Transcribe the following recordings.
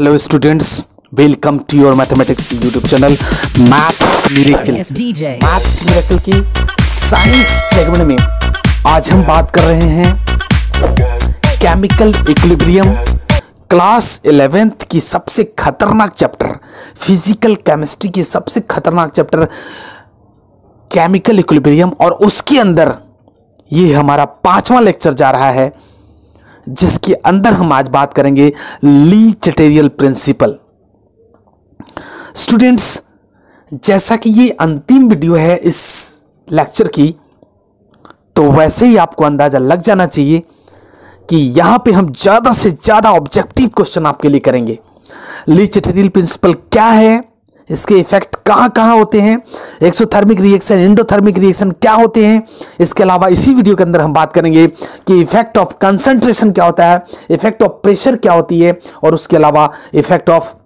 hello students welcome to your mathematics YouTube channel Maths Miracle Maths Miracle की science segment में आज हम बात कर रहे हैं केमिकल इक्विलिब्रियम क्लास इलेवेंथ की सबसे खतरनाक चैप्टर फिजिकल केमिस्ट्री की सबसे खतरनाक चैप्टर केमिकल इक्विलिब्रियम और उसके अंदर ये हमारा पांचवा लेक्चर जा रहा है जिसके अंदर हम आज बात करेंगे ली चटेरियल प्रिंसिपल स्टूडेंट्स जैसा कि ये अंतिम वीडियो है इस लेक्चर की तो वैसे ही आपको अंदाज़ा लग जाना चाहिए कि यहां पे हम ज़्यादा से ज़्यादा ऑब्जेक्टिव क्वेश्चन आपके लिए करेंगे ली चटेरियल प्रिंसिपल क्या है इसके इफेक्ट कहाँ कहाँ होते हैं एक्सोथर्मिक रिएक्शन इंडोथर्मिक रिएक्शन क्या होते हैं इसके अलावा इसी वीडियो के अंदर हम बात करेंगे कि इफेक्ट ऑफ कंसंट्रेशन क्या होता है इफेक्ट ऑफ प्रेशर क्या होती है और उसके अलावा इफेक्ट ऑफ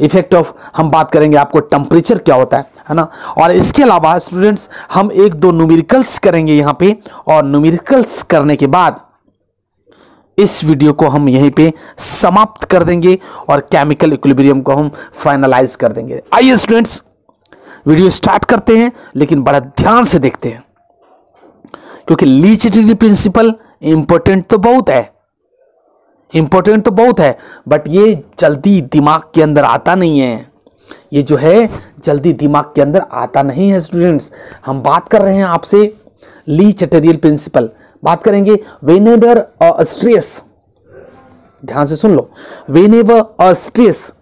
इफेक्ट ऑफ हम बात करेंगे आपको टेम्परेचर क्या होता है है ना और इसके अलावा स्टूडेंट्स हम एक दो न्यूमेरिकल्स करेंगे यहाँ पे और न्यूमेरिकल्स करने के बाद इस वीडियो को हम यहीं पे समाप्त कर देंगे और केमिकल इक्विलिब्रियम को हम फाइनलाइज कर देंगे आइए स्टूडेंट्स वीडियो स्टार्ट करते हैं लेकिन बड़ा ध्यान से देखते हैं क्योंकि लीचिटी प्रिंसिपल इंपॉर्टेंट तो बहुत है इंपॉर्टेंट तो बहुत है बट ये जल्दी दिमाग के अंदर आता नहीं है ये जो है जल्दी दिमाग के अंदर आता नहीं है स्टूडेंट्स हम बात कर रहे हैं आपसे ली चटेरियल प्रिंसिपल बात करेंगे वेनेवर अस्ट्रियस ध्यान से सुन लो whenever a stress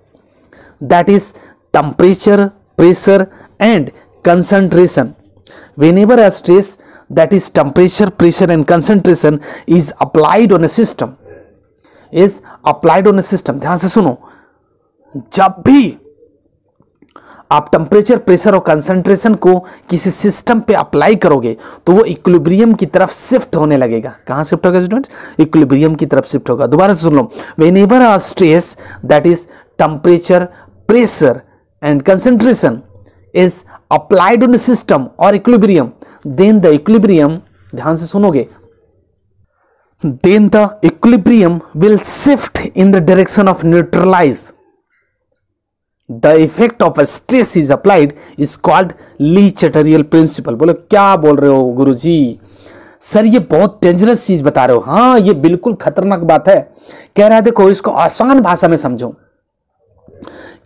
that is temperature pressure and concentration whenever a stress that is temperature pressure and concentration is applied on a system is applied on a system ध्यान से सुनो जब भी आप टेम्परेचर प्रेशर और कंसंट्रेशन को किसी सिस्टम पे अप्लाई करोगे तो वो इक्विलिब्रियम की तरफ शिफ्ट होने लगेगा कहाँ शिफ्ट होगा स्टूडेंट इक्विलिब्रियम की तरफ शिफ्ट होगा दोबारा सुन लो whenever a stress that is temperature pressure and concentration is applied on system और इक्विलिब्रियम देन द इक्विलिब्रियम ध्यान से सुनोगे then the equilibrium will shift in the direction of neutralize the effect of stress is applied is called Le Chatelier principle बोलो क्या बोल रहे हो गुरु जी सर ये बहुत डेंजरस चीज बता रहे हो हाँ ये बिल्कुल खतरनाक बात है कह रहा है देखो इसको आसान भाषा में समझो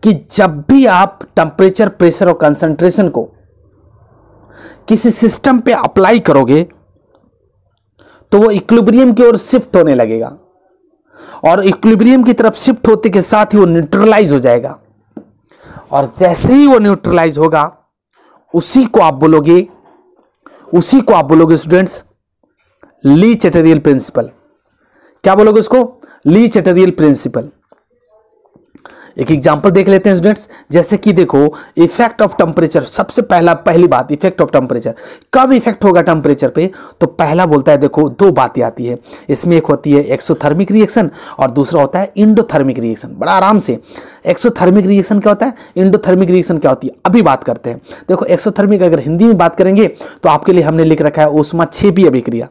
कि जब भी आप टेम्परेचर प्रेशर और कंसंट्रेशन को किसी सिस्टम पे अप्लाई करोगे तो वो इक्विलिब्रियम की ओर शिफ्ट होने लगेगा और इक्विलिब्रियम की तरफ शिफ्ट होते के साथ ही वो न्यूट्रलाइज हो जाएगा और जैसे ही वो न्यूट्रलाइज होगा उसी को आप बोलोगे उसी को आप बोलोगे स्टूडेंट्स ली चेटेरियल प्रिंसिपल क्या बोलोगे उसको ली चेटेरियल प्रिंसिपल एक एग्जाम्पल देख लेते हैं स्टूडेंट्स जैसे कि देखो इफेक्ट ऑफ टेम्परेचर सबसे पहला पहली बात इफेक्ट ऑफ टेम्परेचर कब इफेक्ट होगा टेम्परेचर पे तो पहला बोलता है देखो दो बातें आती है इसमें एक होती है एक्सोथर्मिक रिएक्शन और दूसरा होता है इंडोथर्मिक रिएक्शन बड़ा आराम से एक्सोथर्मिक रिएक्शन क्या होता है इंडोथर्मिक रिएक्शन क्या होती है अभी बात करते हैं देखो एक्सोथर्मिक अगर हिंदी में बात करेंगे तो आपके लिए हमने लिख रखा है ओसमा छेपी अभिक्रिया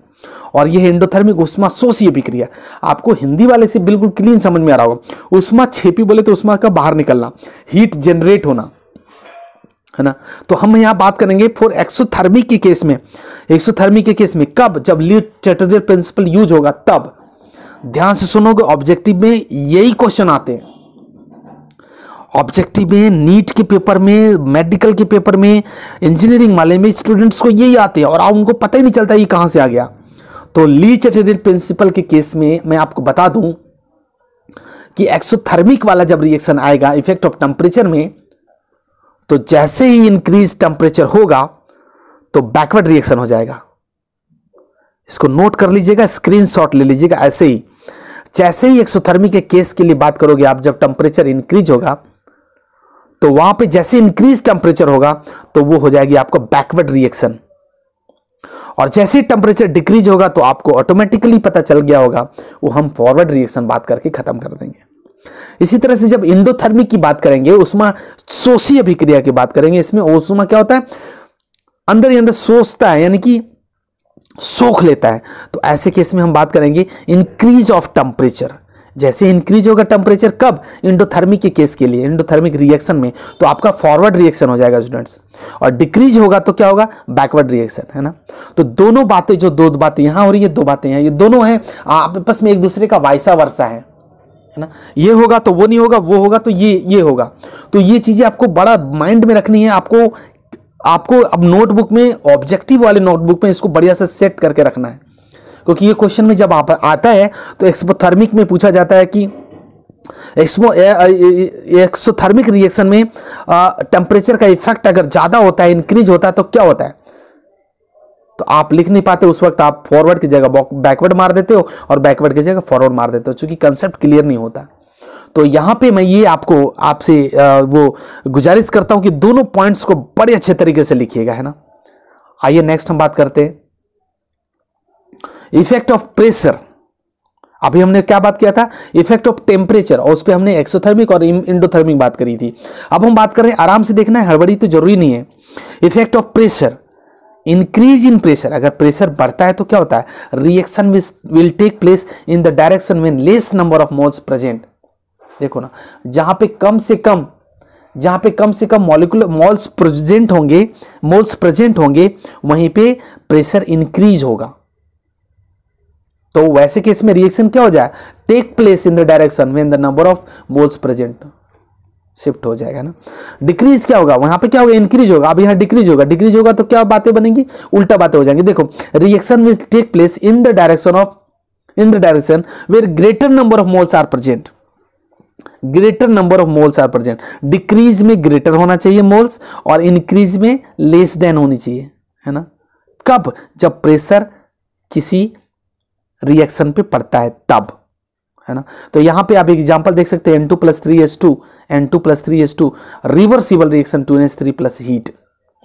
और यह एंडोथर्मिक उष्मा शोषीय अभिक्रिया आपको हिंदी वाले से बिल्कुल क्लीन समझ में आ रहा होगा उष्मा छेपी बोले तो उष्मा का बाहर निकलना हीट जनरेट होना है ना तो हम यहां बात करेंगे फॉर एक्सोथर्मी के केस में एक्सोथर्मी के केस में कब जब लीड चैटर्जी प्रिंसिपल यूज होगा तब ध्यान से सुनोगे ऑब्जेक्टिव में यही क्वेश्चन आते हैं ऑब्जेक्टिव में नीट के पेपर में मेडिकल के पेपर में इंजीनियरिंग वाले में स्टूडेंट्स को यही आते हैं और उनको पता ही नहीं चलता ये कहां से आ गया तो ली चटेरी प्रिंसिपल के केस में मैं आपको बता दूं कि एक्सोथर्मिक वाला जब रिएक्शन आएगा इफेक्ट ऑफ टेम्परेचर में तो जैसे ही इंक्रीज टेम्परेचर होगा तो बैकवर्ड रिएक्शन हो जाएगा इसको नोट कर लीजिएगा स्क्रीनशॉट ले लीजिएगा ऐसे ही जैसे ही एक्सोथर्मी के केस के लिए बात करोगे आप जब टेम्परेचर इंक्रीज होगा तो वहां पे जैसे इंक्रीज टेम्परेचर होगा तो वो हो जाएगी आपका बैकवर्ड रिएक्शन और जैसे ही टेम्परेचर डिक्रीज होगा तो आपको ऑटोमेटिकली पता चल गया होगा वो हम फॉरवर्ड रिएक्शन बात करके खत्म कर देंगे इसी तरह से जब इंडोथर्मिक की बात करेंगे उष्मा शोषी अभिक्रिया की बात करेंगे इसमें ओसमा क्या होता है अंदर ही अंदर सोचता है यानी कि सोख लेता है तो ऐसे केस में हम बात करेंगे इंक्रीज ऑफ टेम्परेचर जैसे इंक्रीज होगा टेम्परेचर कब इंडोथर्मिक के केस के लिए इंडोथर्मिक रिएक्शन में तो आपका फॉरवर्ड रिएक्शन हो जाएगा स्टूडेंट्स और डिक्रीज होगा तो क्या होगा बैकवर्ड रिएक्शन है ना तो दोनों बातें जो दो बातें यहाँ हो रही है दो बातें हैं ये दोनों हैं आपस में एक दूसरे का वायसा वर्षा है है ना ये होगा तो वो नहीं होगा वो होगा तो ये ये होगा तो ये चीज़ें आपको बड़ा माइंड में रखनी है आपको आपको अब नोटबुक में ऑब्जेक्टिव वाले नोटबुक में इसको बढ़िया से सेट करके रखना है क्योंकि ये क्वेश्चन में जब आप आता है तो एक्सपोथर्मिक में पूछा जाता है कि एक्समो एक्सोथर्मिक रिएक्शन में टेम्परेचर का इफेक्ट अगर ज़्यादा होता है इंक्रीज होता है तो क्या होता है तो आप लिख नहीं पाते उस वक्त आप फॉरवर्ड की जगह बैकवर्ड मार देते हो और बैकवर्ड की जगह फॉरवर्ड मार देते हो चूंकि कंसेप्ट क्लियर नहीं होता तो यहां पे मैं ये आपको आपसे वो गुजारिश करता हूं कि दोनों पॉइंट्स को बड़े अच्छे तरीके से लिखिएगा है ना आइए नेक्स्ट हम बात करते हैं इफेक्ट ऑफ प्रेशर अभी हमने क्या बात किया था इफेक्ट ऑफ टेम्परेचर और उस पर हमने एक्सोथर्मिक और इंडोथर्मिक बात करी थी अब हम बात कर रहे हैं आराम से देखना है हड़बड़ी तो जरूरी नहीं है effect of pressure increase in pressure अगर प्रेशर बढ़ता है तो क्या होता है reaction will take place in the direction में less number of moles present देखो ना जहां पे कम से कम जहां पे कम से कम मॉलिकुलर मॉल्स प्रेजेंट होंगे मोल्स प्रेजेंट होंगे वहीं पे प्रेशर इंक्रीज होगा तो वैसे केस में रिएक्शन क्या हो जाए take place in the direction when the number of moles present shift हो जाएगा ना डिक्रीज क्या होगा वहां पे क्या होगा इंक्रीज होगा अब यहाँ डिक्रीज होगा डिक्रीज होगा तो क्या बातें बनेंगी उल्टा बातें हो जाएंगी देखो reaction will take place in the direction of in the direction where greater number of moles are present greater number of moles are present decrease में ग्रेटर होना चाहिए मोल्स और इंक्रीज में लेस देन होनी चाहिए है ना कब जब प्रेशर किसी रिएक्शन पे पड़ता है तब है ना तो यहां पे आप एग्जाम्पल देख सकते हैं N two plus three S two N two plus three S two reversible reaction two N S three plus heat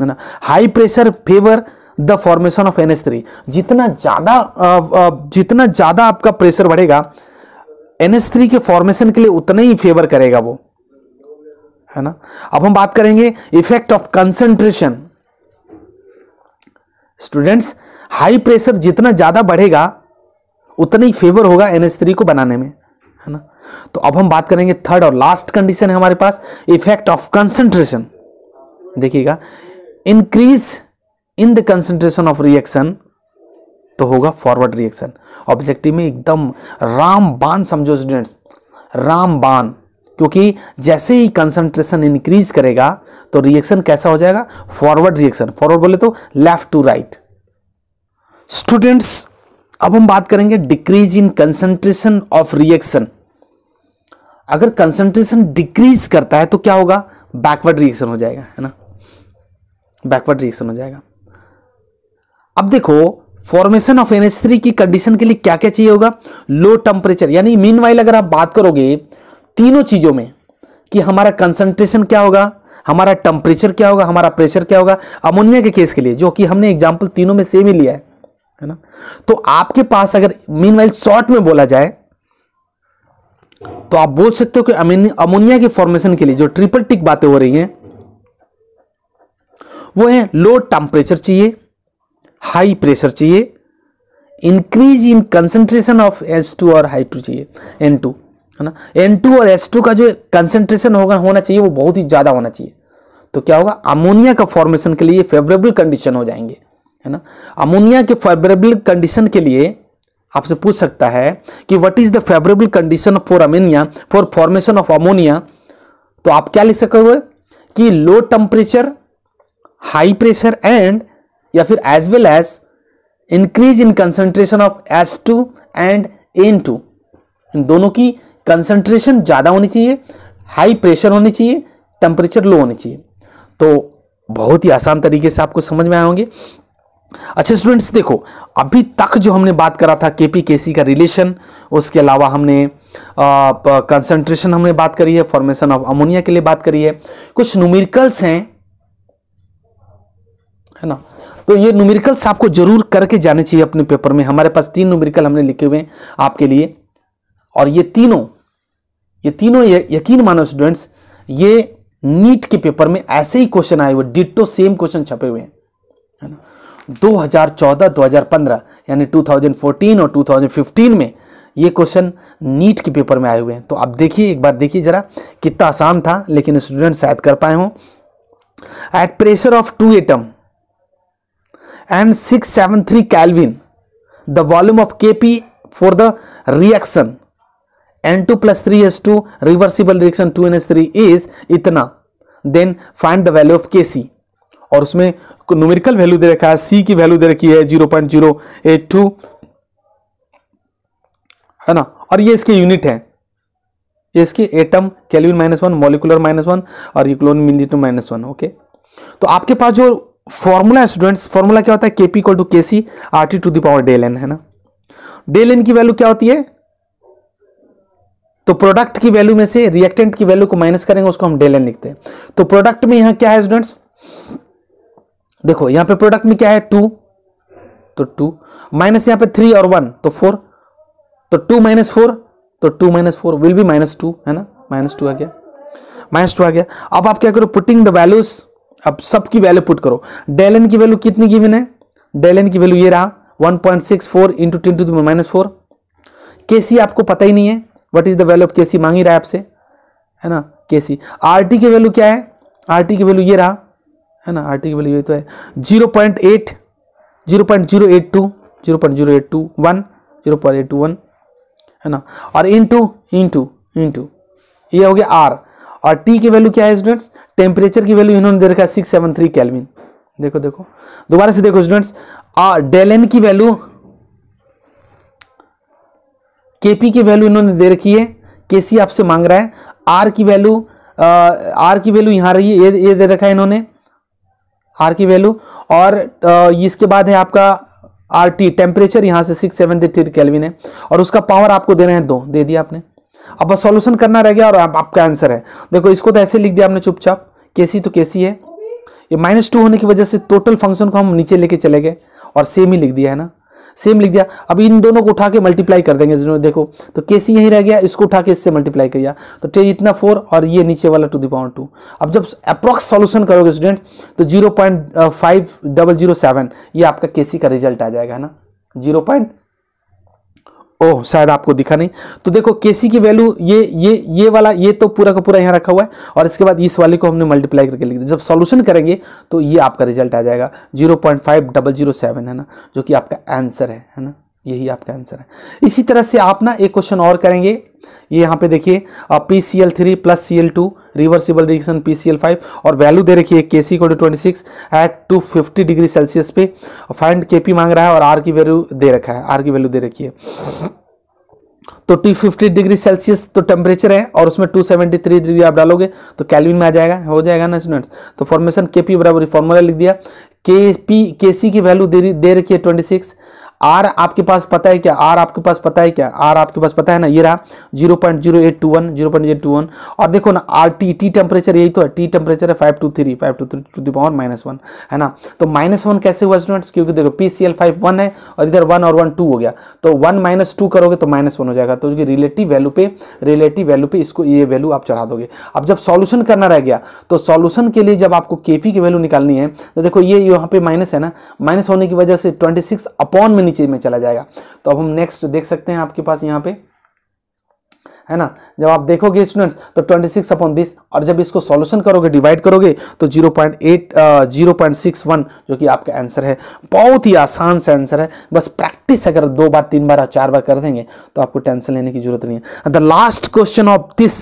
है ना high pressure favour the formation of N S three जितना ज़्यादा जितना ज़्यादा आपका प्रेशर बढ़ेगा एन एस थ्री के formation के लिए उतना ही फेवर करेगा वो है ना अब हम बात करेंगे effect of concentration students high pressure जितना ज़्यादा बढ़ेगा उतना ही फेवर होगा एन एस थ्री को बनाने में है ना तो अब हम बात करेंगे थर्ड और लास्ट कंडीशन है हमारे पास इफेक्ट ऑफ कंसंट्रेशन देखिएगा increase in the concentration of reaction तो होगा फॉरवर्ड रिएक्शन ऑब्जेक्टिव में एकदम राम बान समझो स्टूडेंट्स राम बान क्योंकि जैसे ही कंसंट्रेशन इंक्रीज करेगा तो रिएक्शन कैसा हो जाएगा फॉरवर्ड रिएक्शन फॉरवर्ड बोले तो लेफ्ट टू राइट स्टूडेंट्स अब हम बात करेंगे decrease in concentration of reaction अगर कंसंट्रेशन डिक्रीज करता है तो क्या होगा बैकवर्ड रिएक्शन हो जाएगा है ना बैकवर्ड रिएक्शन हो जाएगा अब देखो फॉर्मेशन ऑफ NH3 की कंडीशन के लिए क्या क्या चाहिए होगा लो टेम्परेचर यानी मीन अगर आप बात करोगे तीनों चीज़ों में कि हमारा कंसंट्रेशन क्या होगा हमारा टेम्परेचर क्या होगा हमारा प्रेशर क्या होगा अमोनिया के केस के लिए जो कि हमने एग्जाम्पल तीनों में सेम ही लिया है है ना तो आपके पास अगर मीन वाइल शॉर्ट में बोला जाए तो आप बोल सकते हो कि अमोनिया के फॉर्मेशन के लिए जो ट्रिपल टिक बातें हो रही हैं वो है लो टेम्परेचर चाहिए हाई प्रेशर चाहिए increase in concentration of S two और हाई टू चाहिए एन टू है ना एन टू और एस टू का जो कंसेंट्रेशन होगा होना चाहिए वो बहुत ही ज़्यादा होना चाहिए तो क्या होगा अमोनिया का फॉर्मेशन के लिए फेवरेबल कंडीशन हो जाएंगे है ना अमोनिया के फेवरेबल कंडीशन के लिए आपसे पूछ सकता है कि what is the favourable condition for ammonia for formation of ammonia तो आप क्या लिख हो कि low temperature high pressure and या फिर as well as increase in concentration of S two and N two इन दोनों की कंसंट्रेशन ज़्यादा होनी चाहिए हाई प्रेशर होनी चाहिए टेम्परेचर लो होनी चाहिए तो बहुत ही आसान तरीके से आपको समझ में आए होंगे अच्छा स्टूडेंट्स देखो अभी तक जो हमने बात करा था के पी के सी का रिलेशन उसके अलावा हमने कंसंट्रेशन हमने बात करी है फॉर्मेशन ऑफ अमोनिया के लिए बात करी है कुछ न्यूमेरिकल्स हैं है ना तो ये न्यूमेरिकल्स आपको जरूर करके जाने चाहिए अपने पेपर में हमारे पास तीन न्यूमेरिकल हमने लिखे हुए हैं आपके लिए और ये तीनों ये तीनों यकीन मानो स्टूडेंट्स ये नीट के पेपर में ऐसे ही क्वेश्चन आए हुए डिट्टो सेम क्वेश्चन छपे हुए हैं 2014-2015 यानी 2014 और 2015 में ये क्वेश्चन नीट के पेपर में आए हुए हैं तो आप देखिए एक बार देखिए ज़रा कितना आसान था लेकिन स्टूडेंट शायद कर पाए हों at pressure of two atm and six seven three kelvin the volume of K P for the reaction N two plus three S two reversible reaction two N S three is इतना then find the value of K C और उसमें numerical value दे रखा है सी की value दे रखी है zero point zero eight two है ना और ये इसके यूनिट है ये इसके atm kelvin minus one molecular minus one और यूक्लोन क्लोन मिलीटर माइनस वन ओके तो आपके पास जो फॉर्मूला है स्टूडेंट्स फॉर्मूला क्या होता है KP P equal to K C R T to the power del N है ना डेल एन की वैल्यू क्या होती है तो प्रोडक्ट की वैल्यू में से रिएक्टेंट की वैल्यू को माइनस करेंगे उसको हम डेल एन लिखते हैं तो प्रोडक्ट में यहां क्या है स्टूडेंट्स देखो यहां पे प्रोडक्ट में क्या है टू तो टू माइनस यहां पे थ्री और वन तो फोर तो टू माइनस फोर तो two minus four will be minus two है ना माइनस टू आ गया माइनस टू आ गया अब आप क्या करो पुटिंग द वैल्यूज अब सबकी वैल्यू पुट करो डेल एन की वैल्यू कितनी गिवन है डेल एन की वैल्यू ये रहा one point six four into ten to minus four K C आपको पता ही नहीं है what is the value of K C मांगी रहा है आपसे है ना के सी आर टी की वैल्यू क्या है आर टी की वैल्यू ये रहा है ना आर टी की वैल्यू ये तो है zero point eight zero point zero eight two zero point zero eight two one zero point eight two one है ना और इंटू इंटू इंटू ये हो गया आर और टी की वैल्यू क्या है स्टूडेंट्स टेम्परेचर की वैल्यू इन्होंने दे रखा है सिक्स सेवन थ्री कैलविन देखो देखो दोबारा से देखो स्टूडेंट्स डेल एन की वैल्यू के पी की वैल्यू इन्होंने दे रखी है के सी आपसे मांग रहा है आर की वैल्यू आर की वैल्यू यहाँ रही है ये ये दे रखा है इन्होंने आर की वैल्यू और इसके बाद है आपका आर टी टेम्परेचर यहाँ से सिक्स सेवन थ्री कैलविन है और उसका पावर आपको देना है दो दे दिया आपने अब बस सॉल्यूशन करना रह गया और आप, आपका आंसर है देखो इसको तो ऐसे लिख दिया आपने चुपचाप केसी तो केसी है ये माइनस टू होने की वजह से टोटल फंक्शन को हम नीचे लेके चले गए और सेम ही लिख दिया है ना सेम लिख दिया अब इन दोनों को उठा के मल्टीप्लाई कर देंगे जिन्होंने देखो तो के सी यहीं रह गया इसको उठा के इससे मल्टीप्लाई किया तो टे इतना फोर और ये नीचे वाला टू पावर टू अब जब अप्रोक्स सॉल्यूशन करोगे स्टूडेंट तो zero point five double zero seven ये आपका के सी का रिजल्ट आ जाएगा है ना जीरो पॉइंट ओह शायद आपको दिखा नहीं तो देखो के सी की वैल्यू ये ये ये वाला ये तो पूरा का पूरा यहाँ रखा हुआ है और इसके बाद इस वाले को हमने मल्टीप्लाई करके लिख दिया जब सॉल्यूशन करेंगे तो ये आपका रिजल्ट आ जाएगा zero point five double zero seven है ना जो कि आपका आंसर है है ना यही आपका आंसर है इसी तरह से आप ना एक क्वेश्चन और करेंगे ये यहाँ पे देखिए P C L three plus C L two reversible reaction P five और वैल्यू दे रखी है के सी कोडी twenty six eight two fifty degree celsius पे फाइंड के पी मांग रहा है और आर की वैल्यू दे रखा है आर की वैल्यू दे रखी है तो टी फिफ्टी डिग्री सेल्सियस तो टेम्परेचर है और उसमें टू सेवेंटी थ्री डिग्री आप डालोगे तो कैलविन में आ जाएगा हो जाएगा ना स्टूडेंट्स तो फॉर्मेशन के पी बराबर फॉर्मूला लिख दिया के पी के सी की वैल्यू दे रखी है ट्वेंटी सिक्स आर आपके पास पता है क्या आर आपके पास पता है क्या आर आपके पास पता है ना ये रहा zero point zero eight two one zero point eight two one और देखो ना आर टी टी टेम्परेचर यही तो है टी टेम्परेचर है five two three five two three to the power minus one है ना तो माइनस वन कैसे हुआ स्टूडेंट्स क्योंकि देखो P C L five one है और इधर वन और वन टू हो गया तो वन माइनस टू करोगे तो माइनस वन हो जाएगा तो रिलेटिव वैल्यू पे रिलेटिव वैल्यू पे इसको ये वैल्यू आप चढ़ा दोगे अब जब सॉल्यूशन करना रह गया तो सॉल्यूशन के लिए जब आपको के की वैल्यू निकालनी है तो देखो ये यहाँ पे माइनस है ना माइनस होने की वजह से ट्वेंटी सिक्स अपॉन में नीचे में चला जाएगा तो अब हम नेक्स्ट देख सकते हैं आपके पास यहाँ पे है ना जब आप देखोगे स्टूडेंट्स तो 26 सिक्स अपॉन दिस और जब इसको सॉल्यूशन करोगे डिवाइड करोगे तो 0.8 0.61 जो कि आपका आंसर है बहुत ही आसान सा आंसर है बस प्रैक्टिस अगर दो बार तीन बार चार बार कर देंगे तो आपको टेंशन लेने की जरूरत नहीं है the last question of this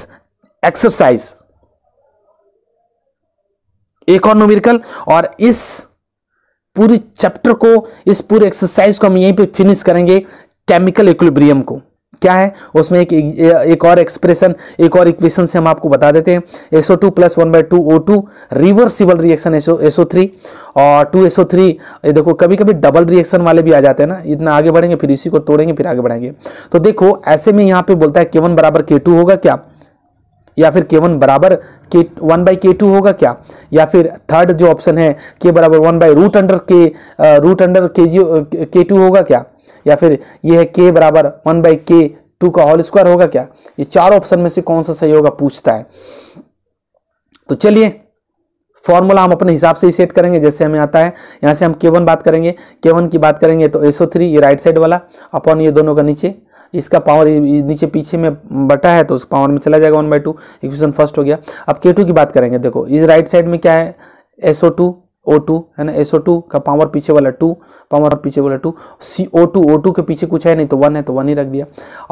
exercise एक और नोमिरिकल और इस पूरी चैप्टर को इस पूरे एक्सरसाइज को हम यहीं पे फिनिश करेंगे केमिकल इक्विलिब्रियम को क्या है उसमें एक एक और एक्सप्रेशन एक और इक्वेशन से हम आपको बता देते हैं S O two plus one by two O two reversible reaction S O S O three और टू एसओ थ्री ये देखो कभी कभी डबल रिएक्शन वाले भी आ जाते हैं ना इतना आगे बढ़ेंगे फिर इसी को तोड़ेंगे फिर आगे बढ़ेंगे तो देखो ऐसे में यहाँ पे बोलता है के वन बराबर के टू होगा क्या या फिर के वन बराबर के वन बाई के टू होगा क्या या फिर थर्ड जो ऑप्शन है के बराबर one by root under K root under K G के टू होगा क्या या फिर यह है के बराबर वन बाई के टू का होल स्क्वायर होगा क्या ये चार ऑप्शन में से कौन सा सही होगा पूछता है तो चलिए फॉर्मूला हम अपने हिसाब से ही सेट करेंगे जैसे हमें आता है यहाँ से हम के वन बात करेंगे के वन की बात करेंगे तो एसओ थ्री ये राइट साइड वाला अपॉन ये दोनों का नीचे इसका पावर नीचे पीछे में बटा है तो उस पावर में चला जाएगा one by two equation first हो गया अब के टू की बात करेंगे देखो इस राइट साइड में क्या है एसओ टू ओ टू है ना एसओ टू का पावर पीछे वाला टू पावर पीछे वाला two C O two O two के पीछे कुछ है नहीं तो वन है तो वन ही रख दिया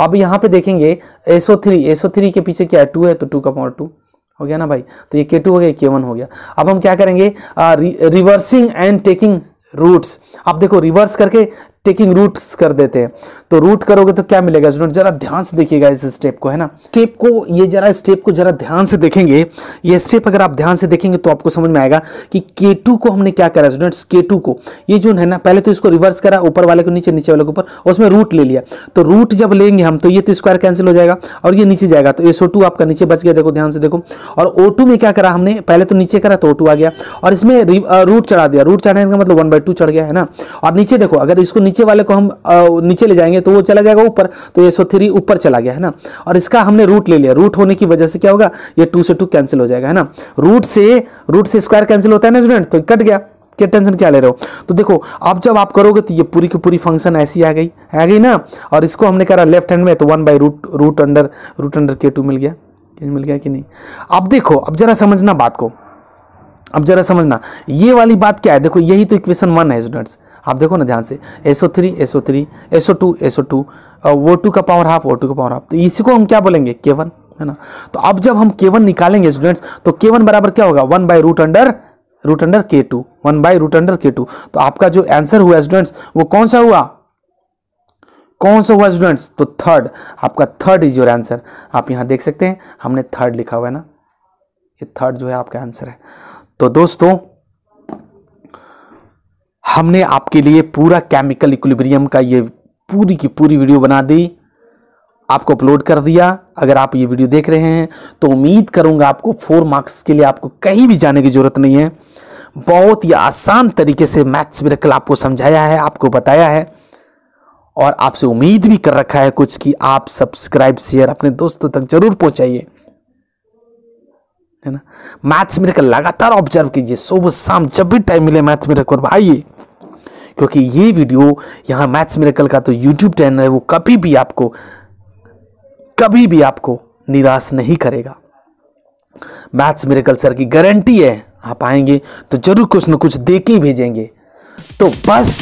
अब यहाँ पे देखेंगे एसओ थ्री एसओ थ्री के पीछे क्या है टू है तो टू का पावर टू हो गया ना भाई तो ये के टू हो गया के वन हो गया अब हम क्या करेंगे रिवर्सिंग एंड टेकिंग रूट्स आप देखो रिवर्स करके टेकिंग रूट्स कर देते हैं तो रूट करोगे तो क्या मिलेगा स्टूडेंट जरा ध्यान से देखिएगा इस स्टेप को है ना स्टेप को ये जरा स्टेप को जरा ध्यान से देखेंगे ये स्टेप अगर आप ध्यान से देखेंगे तो आपको समझ में आएगा कि के को हमने क्या करा स्टूडेंट्स के को ये जो है ना पहले तो इसको रिवर्स करा ऊपर वाले को नीचे नीचे वाले को ऊपर उसमें रूट ले लिया तो रूट जब लेंगे हम तो ये तो स्क्वायर कैंसिल हो जाएगा और ये नीचे जाएगा तो एस आपका नीचे बच गया देखो ध्यान से देखो और ओ में क्या करा हमने पहले तो नीचे करा तो ओ आ गया और इसमें रूट चढ़ा दिया रूट चढ़ाने का मतलब वन बाई चढ़ गया है ना और नीचे देखो अगर इसको नीचे नीचे वाले को हम नीचे ले जाएंगे तो वो चला जाएगा ऊपर तो ये सो थ्री ऊपर चला गया है ना और इसका हमने रूट ले लिया रूट होने की वजह से क्या होगा ये टू से टू कैंसिल हो जाएगा है ना रूट से रूट से स्क्वायर कैंसिल होता है ना स्टूडेंट तो कट गया क्या टेंशन क्या ले रहे हो तो देखो अब जब आप करोगे तो ये पूरी की पूरी फंक्शन ऐसी आ गई आ गई ना और इसको हमने करा लेफ्ट हैंड में तो one by root root under root under के टू मिल गया मिल गया कि नहीं अब देखो अब जरा समझना बात को अब जरा समझना ये वाली बात क्या है देखो यही तो इक्वेशन वन है स्टूडेंट्स आप देखो ना ध्यान से S O three S O three S O two S O two वो टू का पावर हाफ वो टू का पावर हाफ तो इसी को हम क्या बोलेंगे के वन है ना तो अब जब हम के वन निकालेंगे स्टूडेंट्स तो के वन बराबर क्या होगा one by root under root under के two one by root under के टू तो आपका जो आंसर हुआ स्टूडेंट्स वो कौन सा हुआ कौन सा हुआ स्टूडेंट्स तो थर्ड आपका थर्ड इज योर आंसर आप यहां देख सकते हैं हमने थर्ड लिखा हुआ है ना ये थर्ड जो है आपका आंसर है तो दोस्तों हमने आपके लिए पूरा केमिकल इक्विलिब्रियम का ये पूरी की पूरी वीडियो बना दी आपको अपलोड कर दिया अगर आप ये वीडियो देख रहे हैं तो उम्मीद करूंगा आपको फोर मार्क्स के लिए आपको कहीं भी जाने की ज़रूरत नहीं है बहुत ही आसान तरीके से मैथ्स कल आपको समझाया है आपको बताया है और आपसे उम्मीद भी कर रखा है कुछ कि आप सब्सक्राइब शेयर अपने दोस्तों तक जरूर पहुंचाइए है ना मैथ्स मेरे लगातार ऑब्जर्व कीजिए सुबह शाम जब भी टाइम मिले मैथ्स को भाई क्योंकि ये वीडियो यहाँ मैथ्स मेरेकल का तो यूट्यूब चैनल है वो कभी भी आपको कभी भी आपको निराश नहीं करेगा मैथ्स मेरेकल सर की गारंटी है आप आएंगे तो जरूर कुछ न कुछ दे के भेजेंगे तो बस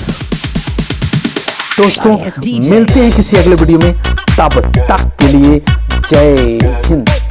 दोस्तों मिलते हैं किसी अगले वीडियो में तब तक के लिए जय हिंद